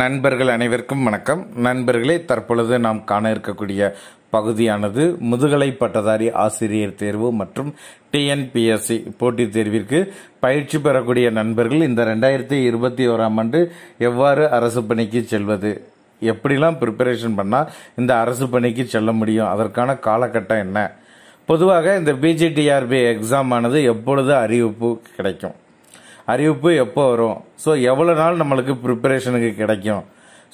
நண்பர்கள் அனைவருக்கும் வணக்கம் நண்பர்களே தற்பொழுது நாம் காண இருக்கக்கூடிய பகுதியானது முதுகலை பட்டதாரி ஆசிரியர் தேர்வு மற்றும் டிஎன்பிஎஸ்சி போட்டித் தேர்விற்கு பயிற்சி பெறக்கூடிய நண்பர்கள் இந்த ரெண்டாயிரத்தி இருபத்தி ஓராம் ஆண்டு எவ்வாறு அரசு பணிக்கு செல்வது எப்படிலாம் ப்ரிப்பரேஷன் பண்ணால் இந்த அரசு பணிக்கு செல்ல முடியும் அதற்கான காலகட்டம் என்ன பொதுவாக இந்த பிஜிடிஆர்பி எக்ஸாம் ஆனது எப்பொழுது அறிவிப்பு கிடைக்கும் அறிவிப்பு எப்போ வரும் ஸோ எவ்வளோ நாள் நம்மளுக்கு ப்ரிப்பரேஷனுக்கு கிடைக்கும்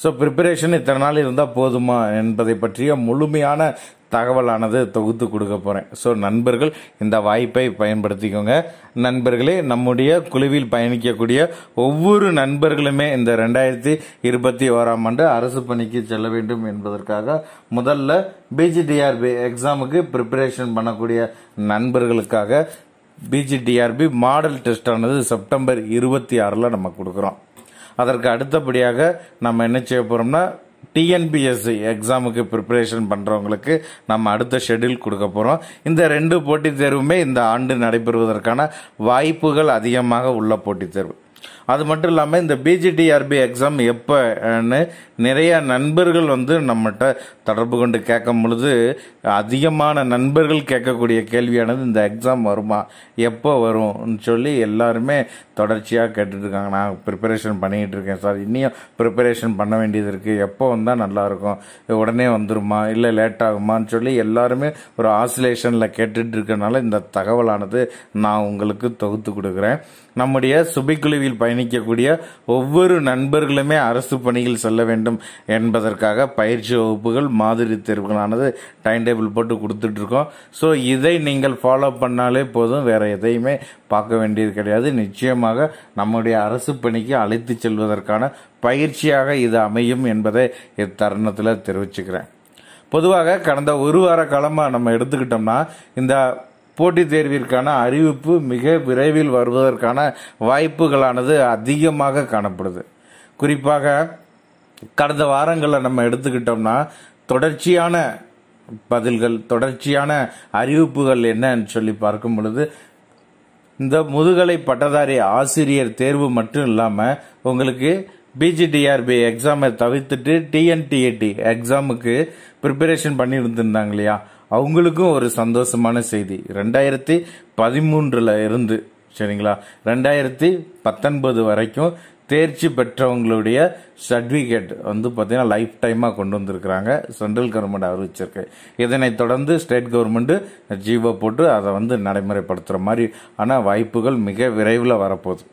ஸோ ப்ரிப்பரேஷன் இத்தனை நாள் இருந்தால் போதுமா என்பதை பற்றிய முழுமையான தகவலானது தொகுத்து கொடுக்க போகிறேன் ஸோ நண்பர்கள் இந்த வாய்ப்பை பயன்படுத்திக்கோங்க நண்பர்களே நம்முடைய குழுவில் பயணிக்கக்கூடிய ஒவ்வொரு நண்பர்களுமே இந்த ரெண்டாயிரத்தி இருபத்தி ஓராம் ஆண்டு அரசு பணிக்கு செல்ல வேண்டும் என்பதற்காக முதல்ல பிஜிடிஆர்பி எக்ஸாமுக்கு ப்ரிப்பரேஷன் பண்ணக்கூடிய நண்பர்களுக்காக பிஜிடிஆர்பி மாடல் ஆனது செப்டம்பர் இருபத்தி ஆறில் நம்ம கொடுக்குறோம் அதற்கு அடுத்தபடியாக நம்ம என்ன செய்ய போகிறோம்னா டிஎன்பிஎஸ்சி எக்ஸாமுக்கு ப்ரிப்பரேஷன் பண்ணுறவங்களுக்கு நம்ம அடுத்த ஷெடியூல் கொடுக்க போகிறோம் இந்த ரெண்டு போட்டித் தேர்வுமே இந்த ஆண்டு நடைபெறுவதற்கான வாய்ப்புகள் அதிகமாக உள்ள போட்டித் தேர்வு அது மட்டும் இல்லாமல் இந்த பிஜிடிஆர்பி எக்ஸாம் எப்போன்னு நிறைய நண்பர்கள் வந்து நம்மகிட்ட தொடர்பு கொண்டு கேட்கும் பொழுது அதிகமான நண்பர்கள் கேட்கக்கூடிய கேள்வியானது இந்த எக்ஸாம் வருமா எப்போ வரும்னு சொல்லி எல்லாருமே தொடர்ச்சியாக கேட்டுட்ருக்காங்க நான் ப்ரிப்பரேஷன் பண்ணிகிட்டு இருக்கேன் சார் இன்னும் ப்ரிப்பரேஷன் பண்ண வேண்டியது இருக்குது எப்போ வந்தால் நல்லாயிருக்கும் உடனே வந்துருமா இல்லை லேட் ஆகுமான்னு சொல்லி எல்லாருமே ஒரு ஆசிலேஷனில் கேட்டுட்டு இருக்கனால இந்த தகவலானது நான் உங்களுக்கு தொகுத்து கொடுக்குறேன் நம்முடைய சுபைக்குழுவில் பயணிக்கக்கூடிய ஒவ்வொரு நண்பர்களுமே அரசு பணியில் செல்ல வேண்டும் வேண்டும் என்பதற்காக பயிற்சி வகுப்புகள் மாதிரி தேர்வுகளானது டைம் டேபிள் போட்டு கொடுத்துட்ருக்கோம் ஸோ இதை நீங்கள் ஃபாலோ பண்ணாலே போதும் வேறு எதையுமே பார்க்க வேண்டியது கிடையாது நிச்சயமாக நம்முடைய அரசு பணிக்கு அழைத்து செல்வதற்கான பயிற்சியாக இது அமையும் என்பதை இத்தருணத்தில் தெரிவிச்சுக்கிறேன் பொதுவாக கடந்த ஒரு வார காலமாக நம்ம எடுத்துக்கிட்டோம்னா இந்த போட்டித் தேர்விற்கான அறிவிப்பு மிக விரைவில் வருவதற்கான வாய்ப்புகளானது அதிகமாக காணப்படுது குறிப்பாக கடந்த வாரங்களில் நம்ம எடுத்துக்கிட்டோம்னா தொடர்ச்சியான பதில்கள் தொடர்ச்சியான அறிவிப்புகள் என்னன்னு சொல்லி பார்க்கும் பொழுது இந்த முதுகலை பட்டதாரி ஆசிரியர் தேர்வு மட்டும் இல்லாமல் உங்களுக்கு பிஜிடிஆர்பி எக்ஸாமை தவிர்த்துட்டு டிஎன்டிஏடி எக்ஸாமுக்கு ப்ரிப்பரேஷன் பண்ணியிருந்துருந்தாங்க இல்லையா அவங்களுக்கும் ஒரு சந்தோஷமான செய்தி ரெண்டாயிரத்தி பதிமூன்றில் இருந்து சரிங்களா ரெண்டாயிரத்தி பத்தொன்பது வரைக்கும் தேர்ச்சி பெற்றவங்களுடைய சர்டிஃபிகேட் வந்து பார்த்திங்கன்னா லைஃப் டைமாக கொண்டு வந்திருக்கிறாங்க சென்ட்ரல் கவர்மெண்ட் அறிவிச்சிருக்கு இதனைத் தொடர்ந்து ஸ்டேட் கவர்மெண்ட்டு ஜீவோ போட்டு அதை வந்து நடைமுறைப்படுத்துகிற மாதிரி ஆனால் வாய்ப்புகள் மிக விரைவில் வரப்போகுது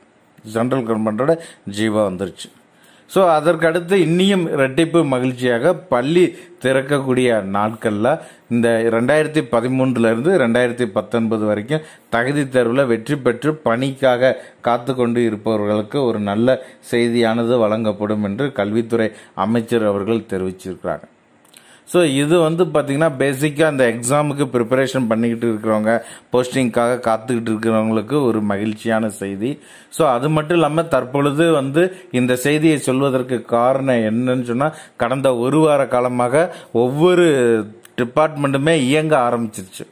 சென்ட்ரல் கவர்மெண்ட்டோட ஜீவோ வந்துருச்சு ஸோ அதற்கடுத்து இன்னியும் இரட்டிப்பு மகிழ்ச்சியாக பள்ளி திறக்கக்கூடிய நாட்களில் இந்த ரெண்டாயிரத்தி பதிமூன்றுலேருந்து ரெண்டாயிரத்தி பத்தொன்பது வரைக்கும் தகுதி தேர்வில் வெற்றி பெற்று பணிக்காக காத்து கொண்டு இருப்பவர்களுக்கு ஒரு நல்ல செய்தியானது வழங்கப்படும் என்று கல்வித்துறை அமைச்சர் அவர்கள் தெரிவிச்சிருக்கிறாங்க ஸோ இது வந்து பார்த்திங்கன்னா பேசிக்காக அந்த எக்ஸாமுக்கு ப்ரிப்பரேஷன் பண்ணிக்கிட்டு இருக்கிறவங்க போஸ்டிங்க்காக காத்துக்கிட்டு இருக்கிறவங்களுக்கு ஒரு மகிழ்ச்சியான செய்தி ஸோ அது மட்டும் இல்லாமல் தற்பொழுது வந்து இந்த செய்தியை சொல்வதற்கு காரணம் என்னன்னு சொன்னால் கடந்த ஒரு வார காலமாக ஒவ்வொரு டிபார்ட்மெண்ட்டுமே இயங்க ஆரம்பிச்சிருச்சு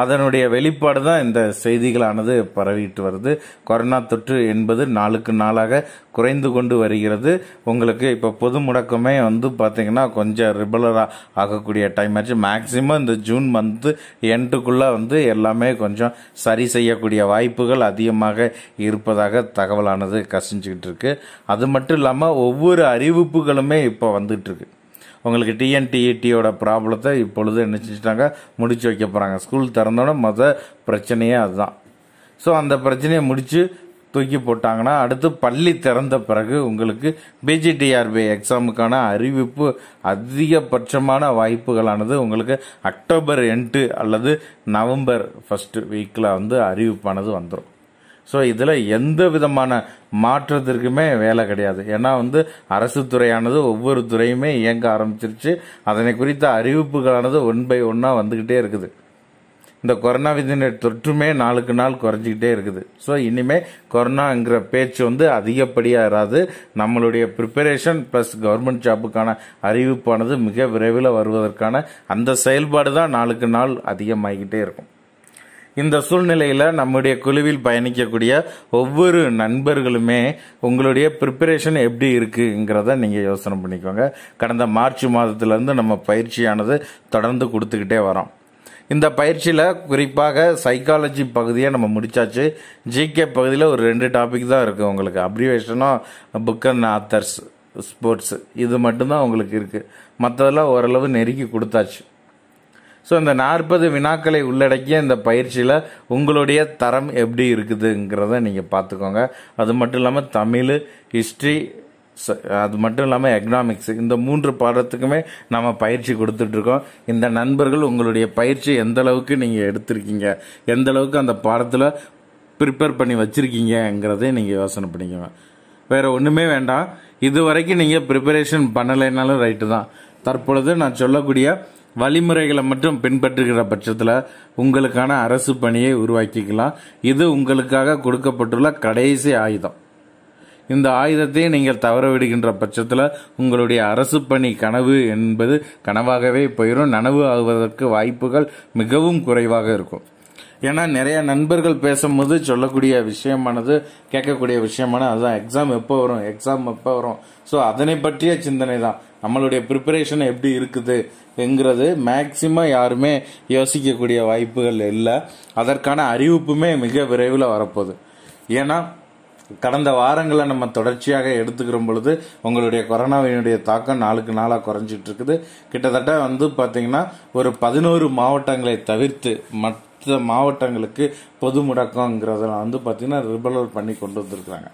அதனுடைய வெளிப்பாடு தான் இந்த செய்திகளானது பரவிட்டு வருது கொரோனா தொற்று என்பது நாளுக்கு நாளாக குறைந்து கொண்டு வருகிறது உங்களுக்கு இப்போ பொது முடக்கமே வந்து பார்த்திங்கன்னா கொஞ்சம் ரிபுலராக ஆகக்கூடிய டைம் ஆச்சு மேக்ஸிமம் இந்த ஜூன் மந்த்து எண்டுக்குள்ளே வந்து எல்லாமே கொஞ்சம் சரி செய்யக்கூடிய வாய்ப்புகள் அதிகமாக இருப்பதாக தகவலானது கசிஞ்சுக்கிட்டு இருக்கு அது மட்டும் இல்லாமல் ஒவ்வொரு அறிவிப்புகளுமே இப்போ வந்துட்டுருக்கு உங்களுக்கு டிஎன்டிஇடியோட e ப்ராப்ளத்தை இப்பொழுது என்ன செஞ்சிட்டாங்க முடிச்சு வைக்க போகிறாங்க ஸ்கூல் திறந்தோட மொதல் பிரச்சனையே அதுதான் ஸோ அந்த பிரச்சனையை முடித்து தூக்கி போட்டாங்கன்னா அடுத்து பள்ளி திறந்த பிறகு உங்களுக்கு பிஜிடிஆர்பி எக்ஸாமுக்கான அறிவிப்பு அதிகபட்சமான வாய்ப்புகளானது உங்களுக்கு அக்டோபர் எட்டு அல்லது நவம்பர் ஃபஸ்ட்டு வீக்கில் வந்து அறிவிப்பானது வந்துடும் ஸோ இதில் எந்த விதமான மாற்றத்திற்குமே வேலை கிடையாது ஏன்னா வந்து அரசு துறையானது ஒவ்வொரு துறையுமே இயங்க ஆரம்பிச்சிருச்சு அதனை குறித்த அறிவிப்புகளானது ஒன் பை ஒன்னாக வந்துக்கிட்டே இருக்குது இந்த கொரோனா விதின தொற்றுமே நாளுக்கு நாள் குறைஞ்சிக்கிட்டே இருக்குது ஸோ இனிமேல் கொரோனாங்கிற பேச்சு வந்து அதிகப்படியாக இராது நம்மளுடைய ப்ரிப்பரேஷன் ப்ளஸ் கவர்மெண்ட் ஜாப்புக்கான அறிவிப்பானது மிக விரைவில் வருவதற்கான அந்த செயல்பாடு தான் நாளுக்கு நாள் அதிகமாகிக்கிட்டே இருக்கும் இந்த சூழ்நிலையில் நம்முடைய குழுவில் பயணிக்கக்கூடிய ஒவ்வொரு நண்பர்களுமே உங்களுடைய ப்ரிப்பரேஷன் எப்படி இருக்குங்கிறத நீங்கள் யோசனை பண்ணிக்கோங்க கடந்த மார்ச் மாதத்துலேருந்து நம்ம பயிற்சியானது தொடர்ந்து கொடுத்துக்கிட்டே வரோம் இந்த பயிற்சியில் குறிப்பாக சைக்காலஜி பகுதியை நம்ம முடித்தாச்சு ஜிகே பகுதியில் ஒரு ரெண்டு டாபிக் தான் இருக்குது உங்களுக்கு அப்ரிவேஷனாக புக் அண்ட் ஆத்தர்ஸ் ஸ்போர்ட்ஸு இது மட்டும்தான் உங்களுக்கு இருக்குது மற்றதெல்லாம் ஓரளவு நெருக்கி கொடுத்தாச்சு ஸோ இந்த நாற்பது வினாக்களை உள்ளடக்கிய இந்த பயிற்சியில் உங்களுடைய தரம் எப்படி இருக்குதுங்கிறத நீங்கள் பார்த்துக்கோங்க அது மட்டும் இல்லாமல் தமிழ் ஹிஸ்ட்ரி அது மட்டும் இல்லாமல் எக்கனாமிக்ஸ் இந்த மூன்று பாடத்துக்குமே நம்ம பயிற்சி கொடுத்துட்ருக்கோம் இந்த நண்பர்கள் உங்களுடைய பயிற்சி எந்த அளவுக்கு நீங்கள் எடுத்திருக்கீங்க எந்த அளவுக்கு அந்த பாடத்தில் ப்ரிப்பேர் பண்ணி வச்சுருக்கீங்கங்கிறதே நீங்கள் யோசனை பண்ணிக்கோங்க வேறு ஒன்றுமே வேண்டாம் இது வரைக்கும் நீங்கள் ப்ரிப்பரேஷன் பண்ணலைனாலும் ரைட்டு தான் தற்பொழுது நான் சொல்லக்கூடிய வழிமுறைகளை மட்டும் பின்பற்றுகிற பட்சத்தில் உங்களுக்கான அரசு பணியை உருவாக்கிக்கலாம் இது உங்களுக்காக கொடுக்கப்பட்டுள்ள கடைசி ஆயுதம் இந்த ஆயுதத்தை நீங்கள் தவற விடுகின்ற பட்சத்தில் உங்களுடைய அரசு பணி கனவு என்பது கனவாகவே போயிடும் நனவு ஆகுவதற்கு வாய்ப்புகள் மிகவும் குறைவாக இருக்கும் ஏன்னா நிறைய நண்பர்கள் பேசும்போது சொல்லக்கூடிய விஷயமானது கேட்கக்கூடிய விஷயமானது அதுதான் எக்ஸாம் எப்போ வரும் எக்ஸாம் எப்போ வரும் ஸோ அதனை பற்றிய சிந்தனை தான் நம்மளுடைய ப்ரிப்பரேஷன் எப்படி இருக்குதுங்கிறது மேக்சிமம் யாருமே யோசிக்கக்கூடிய வாய்ப்புகள் இல்லை அதற்கான அறிவிப்புமே மிக விரைவில் வரப்போகுது ஏன்னா கடந்த வாரங்களை நம்ம தொடர்ச்சியாக எடுத்துக்கிற பொழுது உங்களுடைய கொரோனாவினுடைய தாக்கம் நாளுக்கு நாளாக குறைஞ்சிட்டு இருக்குது கிட்டத்தட்ட வந்து பார்த்தீங்கன்னா ஒரு பதினோரு மாவட்டங்களை தவிர்த்து மற்ற மற்ற மாவட்டங்களுக்கு பொது முடக்கங்கிறதெல்லாம் வந்து பார்த்தீங்கன்னா ரிபலர் பண்ணி கொண்டு வந்திருக்கிறாங்க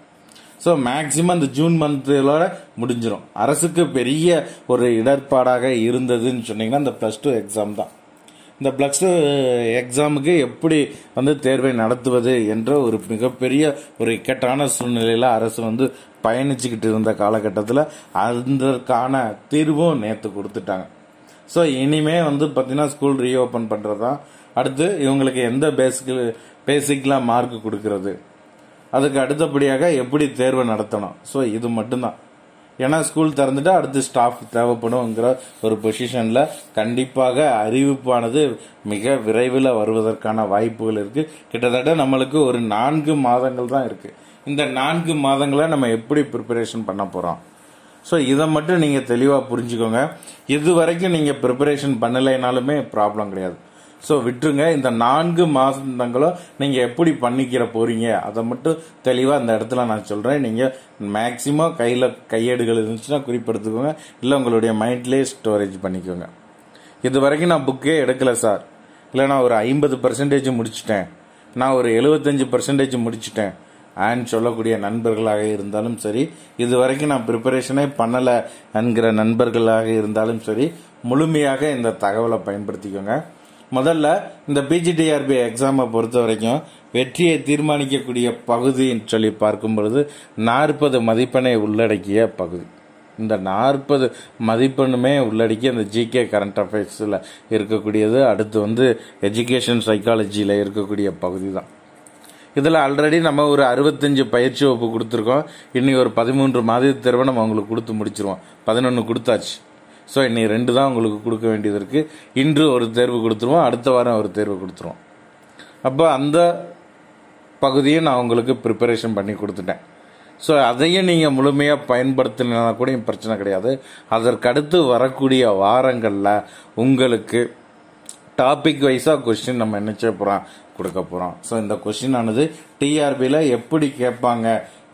ஸோ மேக்சிமம் அந்த ஜூன் மந்த்தோட முடிஞ்சிடும் அரசுக்கு பெரிய ஒரு இடர்பாடாக இருந்ததுன்னு சொன்னீங்கன்னா இந்த ப்ளஸ் டூ எக்ஸாம் தான் இந்த ப்ளஸ் டூ எக்ஸாமுக்கு எப்படி வந்து தேர்வை நடத்துவது என்ற ஒரு மிகப்பெரிய ஒரு இக்கட்டான சூழ்நிலையில் அரசு வந்து பயணிச்சுக்கிட்டு இருந்த காலகட்டத்தில் அதற்கான தீர்வும் நேற்று கொடுத்துட்டாங்க ஸோ இனிமே வந்து பார்த்தீங்கன்னா ஸ்கூல் ரீஓப்பன் பண்ணுறது தான் அடுத்து இவங்களுக்கு எந்த பேசிக் பேசிக்லாம் மார்க் கொடுக்கறது அதுக்கு அடுத்தபடியாக எப்படி தேர்வை நடத்தணும் ஸோ இது மட்டும்தான் ஏன்னா ஸ்கூல் திறந்துட்டா அடுத்து ஸ்டாஃப் தேவைப்படும்ங்கிற ஒரு பொசிஷனில் கண்டிப்பாக அறிவிப்பானது மிக விரைவில் வருவதற்கான வாய்ப்புகள் இருக்குது கிட்டத்தட்ட நம்மளுக்கு ஒரு நான்கு மாதங்கள் தான் இருக்குது இந்த நான்கு மாதங்களை நம்ம எப்படி ப்ரிப்பரேஷன் பண்ண போகிறோம் ஸோ இதை மட்டும் நீங்கள் தெளிவாக புரிஞ்சுக்கோங்க இது வரைக்கும் நீங்கள் ப்ரிப்பரேஷன் பண்ணலைனாலுமே ப்ராப்ளம் கிடையாது ஸோ விட்டுருங்க இந்த நான்கு மாதங்களும் நீங்கள் எப்படி பண்ணிக்கிற போகிறீங்க அதை மட்டும் தெளிவாக அந்த இடத்துல நான் சொல்கிறேன் நீங்கள் மேக்சிமம் கையில் கையேடுகள் இருந்துச்சுன்னா குறிப்பிடுத்துக்கோங்க இல்லை உங்களுடைய மைண்ட்லேயே ஸ்டோரேஜ் பண்ணிக்கோங்க இது வரைக்கும் நான் புக்கே எடுக்கலை சார் இல்லை நான் ஒரு ஐம்பது பர்சன்டேஜ் முடிச்சிட்டேன் நான் ஒரு எழுபத்தஞ்சு பர்சன்டேஜ் முடிச்சிட்டேன் ஆன்னு சொல்லக்கூடிய நண்பர்களாக இருந்தாலும் சரி இது வரைக்கும் நான் ப்ரிப்பரேஷனே பண்ணலை என்கிற நண்பர்களாக இருந்தாலும் சரி முழுமையாக இந்த தகவலை பயன்படுத்திக்கோங்க முதல்ல இந்த பிஜிடிஆர்பி எக்ஸாமை பொறுத்த வரைக்கும் வெற்றியை தீர்மானிக்கக்கூடிய பகுதின்னு சொல்லி பார்க்கும் பொழுது நாற்பது மதிப்பெண்ணை உள்ளடக்கிய பகுதி இந்த நாற்பது மதிப்பெண்ணுமே உள்ளடக்கி அந்த ஜிகே கரண்ட் அஃபேர்ஸில் இருக்கக்கூடியது அடுத்து வந்து எஜுகேஷன் சைக்காலஜியில் இருக்கக்கூடிய பகுதி தான் இதில் ஆல்ரெடி நம்ம ஒரு அறுபத்தஞ்சு பயிற்சி வகுப்பு கொடுத்துருக்கோம் இன்னும் ஒரு பதிமூன்று மாதத்திற்கு நம்ம அவங்களுக்கு கொடுத்து முடிச்சிருவோம் பதினொன்று கொடுத்தாச்சு ஸோ இன்றைக்கி ரெண்டு தான் உங்களுக்கு கொடுக்க வேண்டியது இருக்குது இன்று ஒரு தேர்வு கொடுத்துருவோம் அடுத்த வாரம் ஒரு தேர்வு கொடுத்துருவோம் அப்போ அந்த பகுதியை நான் உங்களுக்கு ப்ரிப்பரேஷன் பண்ணி கொடுத்துட்டேன் ஸோ அதையும் நீங்கள் முழுமையாக பயன்படுத்தினா கூட பிரச்சனை கிடையாது அதற்கடுத்து வரக்கூடிய வாரங்களில் உங்களுக்கு டாபிக் வைஸாக கொஸ்டின் நம்ம என்ன செய்ய போகிறோம் கொடுக்க போகிறோம் ஸோ இந்த கொஸ்டின் ஆனது டிஆர்பியில் எப்படி கேட்பாங்க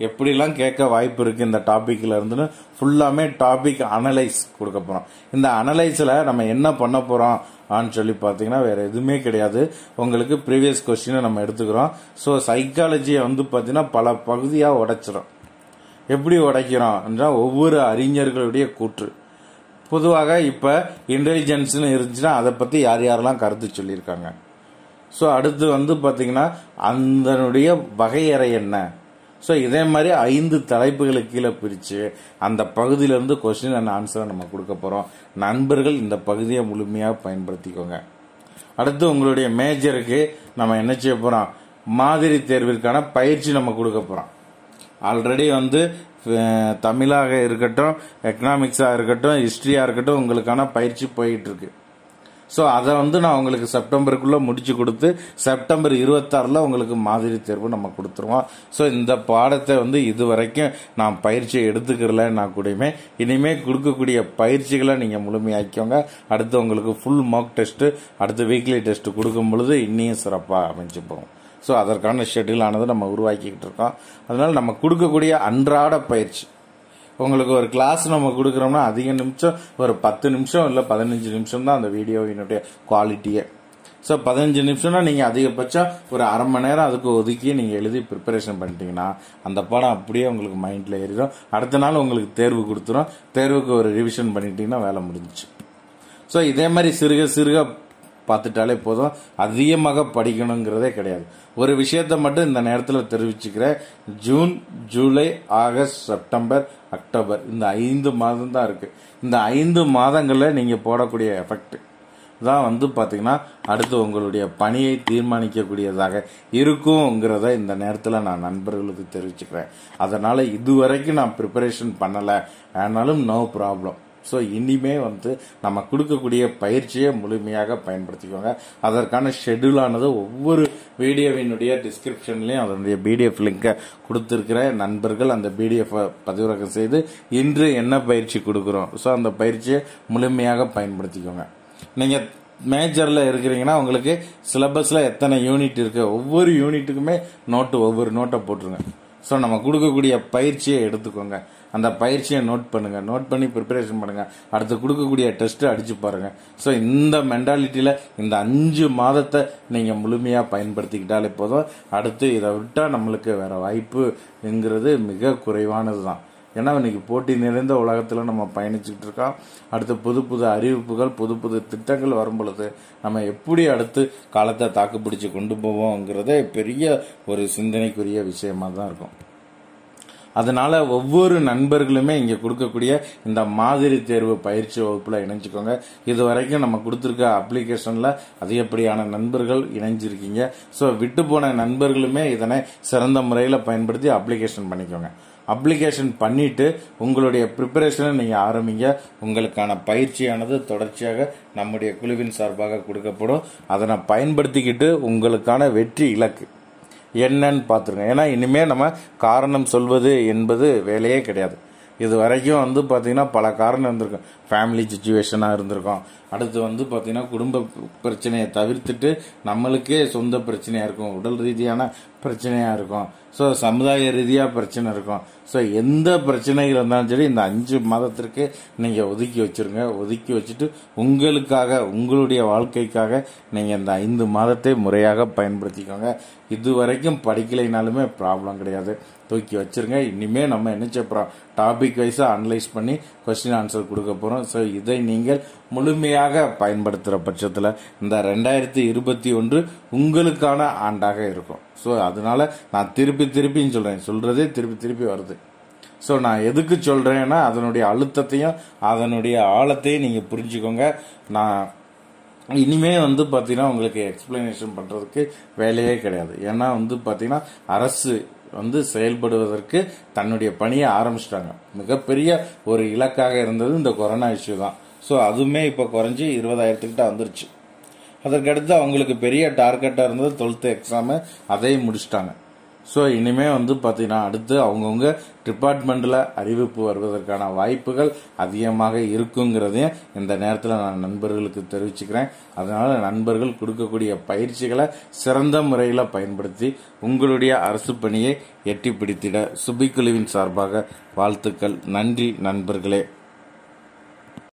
எப்படிலாம் கேட்க வாய்ப்பு இருக்குது இந்த டாப்பிக்கில் இருந்துன்னு ஃபுல்லாமே டாபிக் அனலைஸ் கொடுக்க போகிறோம் இந்த அனலைஸில் நம்ம என்ன பண்ண போகிறோம் ஆன்னு சொல்லி பார்த்தீங்கன்னா வேறு எதுவுமே கிடையாது உங்களுக்கு ப்ரீவியஸ் கொஸ்டினை நம்ம எடுத்துக்கிறோம் ஸோ சைக்காலஜியை வந்து பார்த்தீங்கன்னா பல பகுதியாக உடைச்சிரும் எப்படி உடைக்கிறோம் என்றால் ஒவ்வொரு அறிஞர்களுடைய கூற்று பொதுவாக இப்போ இன்டெலிஜென்ஸ்னு இருந்துச்சுன்னா அதை பற்றி யார் யாரெல்லாம் கருத்து சொல்லியிருக்காங்க ஸோ அடுத்து வந்து பார்த்தீங்கன்னா அதனுடைய வகையறை என்ன ஸோ இதே மாதிரி ஐந்து தலைப்புகளை கீழே பிரித்து அந்த பகுதியிலேருந்து கொஸ்டின் அண்ட் ஆன்சரை நம்ம கொடுக்க போகிறோம் நண்பர்கள் இந்த பகுதியை முழுமையாக பயன்படுத்திக்கோங்க அடுத்து உங்களுடைய மேஜருக்கு நம்ம என்ன செய்ய போகிறோம் மாதிரி தேர்விற்கான பயிற்சி நம்ம கொடுக்க போகிறோம் ஆல்ரெடி வந்து தமிழாக இருக்கட்டும் எக்கனாமிக்ஸாக இருக்கட்டும் ஹிஸ்ட்ரியாக இருக்கட்டும் உங்களுக்கான பயிற்சி போயிட்டுருக்கு ஸோ அதை வந்து நான் உங்களுக்கு செப்டம்பருக்குள்ளே முடிச்சு கொடுத்து செப்டம்பர் இருபத்தாறில் உங்களுக்கு மாதிரி தேர்வு நம்ம கொடுத்துருவோம் ஸோ இந்த பாடத்தை வந்து இது வரைக்கும் நான் பயிற்சியை எடுத்துக்கிறலன்னா கூடயுமே இனிமேல் கொடுக்கக்கூடிய பயிற்சிகளை நீங்கள் முழுமையாக்கிக்கோங்க அடுத்து உங்களுக்கு ஃபுல் மார்க் டெஸ்ட்டு அடுத்த வீக்லி டெஸ்ட்டு கொடுக்கும் பொழுது இன்னும் சிறப்பாக அமைஞ்சு போகும் ஸோ அதற்கான ஷெட்யூல் ஆனது நம்ம உருவாக்கிக்கிட்டு இருக்கோம் அதனால் நம்ம கொடுக்கக்கூடிய அன்றாட பயிற்சி உங்களுக்கு ஒரு கிளாஸ் நம்ம கொடுக்குறோம்னா அதிக நிமிஷம் ஒரு பத்து நிமிஷம் இல்லை பதினஞ்சு நிமிஷம் தான் அந்த வீடியோவினுடைய குவாலிட்டியே ஸோ பதினஞ்சு நிமிஷம்னா நீங்கள் அதிகபட்சம் ஒரு அரை மணி நேரம் அதுக்கு ஒதுக்கி நீங்கள் எழுதி ப்ரிப்பரேஷன் பண்ணிட்டீங்கன்னா அந்த படம் அப்படியே உங்களுக்கு மைண்டில் ஏறிடும் அடுத்த நாள் உங்களுக்கு தேர்வு கொடுத்துரும் தேர்வுக்கு ஒரு ரிவிஷன் பண்ணிட்டீங்கன்னா வேலை முடிஞ்சிச்சு ஸோ இதே மாதிரி சிறுக சிறுக பார்த்துட்டாலே போதும் அதிகமாக படிக்கணுங்கிறதே கிடையாது ஒரு விஷயத்தை மட்டும் இந்த நேரத்தில் தெரிவிச்சுக்கிறேன் June July August September October இந்த ஐந்து மாதம் தான் இருக்குது இந்த ஐந்து மாதங்களில் நீங்கள் போடக்கூடிய எஃபெக்ட் தான் வந்து பார்த்திங்கன்னா அடுத்து உங்களுடைய பணியை தீர்மானிக்கக்கூடியதாக இருக்குங்கிறத இந்த நேரத்தில் நான் நண்பர்களுக்கு தெரிவிச்சுக்கிறேன் அதனால் இதுவரைக்கும் நான் ப்ரிப்பரேஷன் பண்ணலை ஆனாலும் நோ ப்ராப்ளம் ஸோ இனிமே வந்து நம்ம கொடுக்கக்கூடிய பயிற்சியை முழுமையாக பயன்படுத்திக்கோங்க அதற்கான ஷெடியூலானது ஒவ்வொரு வீடியோவினுடைய டிஸ்கிரிப்ஷன்லையும் அதனுடைய பிடிஎஃப் லிங்கை கொடுத்துருக்கிற நண்பர்கள் அந்த பிடிஎஃபை பதிவிறக்கம் செய்து இன்று என்ன பயிற்சி கொடுக்குறோம் ஸோ அந்த பயிற்சியை முழுமையாக பயன்படுத்திக்கோங்க நீங்கள் மேஜரில் இருக்கிறீங்கன்னா உங்களுக்கு சிலபஸில் எத்தனை யூனிட் இருக்குது ஒவ்வொரு யூனிட்டுக்குமே நோட்டு ஒவ்வொரு நோட்டை போட்டுருங்க ஸோ நம்ம கொடுக்கக்கூடிய பயிற்சியை எடுத்துக்கோங்க அந்த பயிற்சியை நோட் பண்ணுங்கள் நோட் பண்ணி ப்ரிப்பரேஷன் பண்ணுங்கள் அடுத்து கொடுக்கக்கூடிய டெஸ்ட்டு அடித்து பாருங்கள் ஸோ இந்த மென்டாலிட்டியில இந்த அஞ்சு மாதத்தை நீங்கள் முழுமையாக பயன்படுத்திக்கிட்டாலே போதும் அடுத்து இதை விட்டால் நம்மளுக்கு வேறு வாய்ப்புங்கிறது மிக குறைவானது தான் ஏன்னா இன்னைக்கு போட்டி நிறைந்த உலகத்தில் நம்ம பயணிச்சுக்கிட்டு இருக்கோம் அடுத்து புது புது அறிவிப்புகள் புது புது திட்டங்கள் வரும் பொழுது நம்ம எப்படி அடுத்து காலத்தை தாக்குப்பிடிச்சு கொண்டு போவோங்கிறதே பெரிய ஒரு சிந்தனைக்குரிய விஷயமா தான் இருக்கும் அதனால ஒவ்வொரு நண்பர்களுமே இங்கே கொடுக்கக்கூடிய இந்த மாதிரி தேர்வு பயிற்சி வகுப்பில் இணைஞ்சுக்கோங்க இது வரைக்கும் நம்ம கொடுத்துருக்க அப்ளிகேஷனில் அதிகப்படியான நண்பர்கள் இணைஞ்சிருக்கீங்க ஸோ விட்டு போன நண்பர்களுமே இதனை சிறந்த முறையில் பயன்படுத்தி அப்ளிகேஷன் பண்ணிக்கோங்க அப்ளிகேஷன் பண்ணிவிட்டு உங்களுடைய ப்ரிப்பரேஷனை நீங்கள் ஆரம்பிங்க உங்களுக்கான பயிற்சியானது தொடர்ச்சியாக நம்முடைய குழுவின் சார்பாக கொடுக்கப்படும் அதனை பயன்படுத்திக்கிட்டு உங்களுக்கான வெற்றி இலக்கு என்னன்னு பார்த்துருங்க ஏன்னா இனிமேல் நம்ம காரணம் சொல்வது என்பது வேலையே கிடையாது இது வரைக்கும் வந்து பார்த்தீங்கன்னா பல காரணம் இருந்திருக்கும் ஃபேமிலி சுச்சுவேஷனாக இருந்திருக்கும் அடுத்து வந்து பார்த்திங்கன்னா குடும்ப பிரச்சனையை தவிர்த்துட்டு நம்மளுக்கே சொந்த பிரச்சனையாக இருக்கும் உடல் ரீதியான பிரச்சனையாக இருக்கும் ஸோ சமுதாய ரீதியாக பிரச்சனை இருக்கும் ஸோ எந்த பிரச்சனைகள் இருந்தாலும் சரி இந்த அஞ்சு மாதத்திற்கு நீங்கள் ஒதுக்கி வச்சுருங்க ஒதுக்கி வச்சுட்டு உங்களுக்காக உங்களுடைய வாழ்க்கைக்காக நீங்கள் இந்த ஐந்து மாதத்தை முறையாக பயன்படுத்திக்கோங்க இது வரைக்கும் படிக்கலைனாலுமே ப்ராப்ளம் கிடையாது தூக்கி வச்சுருங்க இனிமேல் நம்ம என்ன செய்ய டாபிக் வைஸாக அனலைஸ் பண்ணி கொஸ்டின் ஆன்சர் கொடுக்க போகிறோம் ஸோ இதை நீங்கள் முழுமையாக பயன்படுத்துகிற பட்சத்தில் இந்த ரெண்டாயிரத்தி இருபத்தி ஒன்று உங்களுக்கான ஆண்டாக இருக்கும் ஸோ அதனால் நான் திருப்பி திருப்பின்னு சொல்கிறேன் சொல்கிறதே திருப்பி திருப்பி வருது ஸோ நான் எதுக்கு சொல்கிறேன்னா அதனுடைய அழுத்தத்தையும் அதனுடைய ஆழத்தையும் நீங்கள் புரிஞ்சுக்கோங்க நான் இனிமே வந்து பார்த்தீங்கன்னா உங்களுக்கு எக்ஸ்பிளனேஷன் பண்ணுறதுக்கு வேலையே கிடையாது ஏன்னா வந்து பார்த்தீங்கன்னா அரசு வந்து செயல்படுவதற்கு தன்னுடைய பணியை ஆரம்பிச்சிட்டாங்க மிகப்பெரிய ஒரு இலக்காக இருந்தது இந்த கொரோனா இஷ்யூ தான் ஸோ அதுவுமே இப்போ குறைஞ்சி இருபதாயிரத்துக்கிட்ட வந்துருச்சு அதற்கடுத்து அவங்களுக்கு பெரிய டார்கெட்டாக இருந்தது டுவெல்த்து எக்ஸாமு அதையும் முடிச்சிட்டாங்க ஸோ இனிமேல் வந்து பார்த்தீங்கன்னா அடுத்து அவங்கவுங்க டிபார்ட்மெண்ட்டில் அறிவிப்பு வருவதற்கான வாய்ப்புகள் அதிகமாக இருக்குங்கிறதையும் இந்த நேரத்தில் நான் நண்பர்களுக்கு தெரிவிச்சுக்கிறேன் அதனால் நண்பர்கள் கொடுக்கக்கூடிய பயிற்சிகளை சிறந்த முறையில் பயன்படுத்தி உங்களுடைய அரசு பணியை எட்டி பிடித்திட சுபிக்குழுவின் சார்பாக வாழ்த்துக்கள் நன்றி நண்பர்களே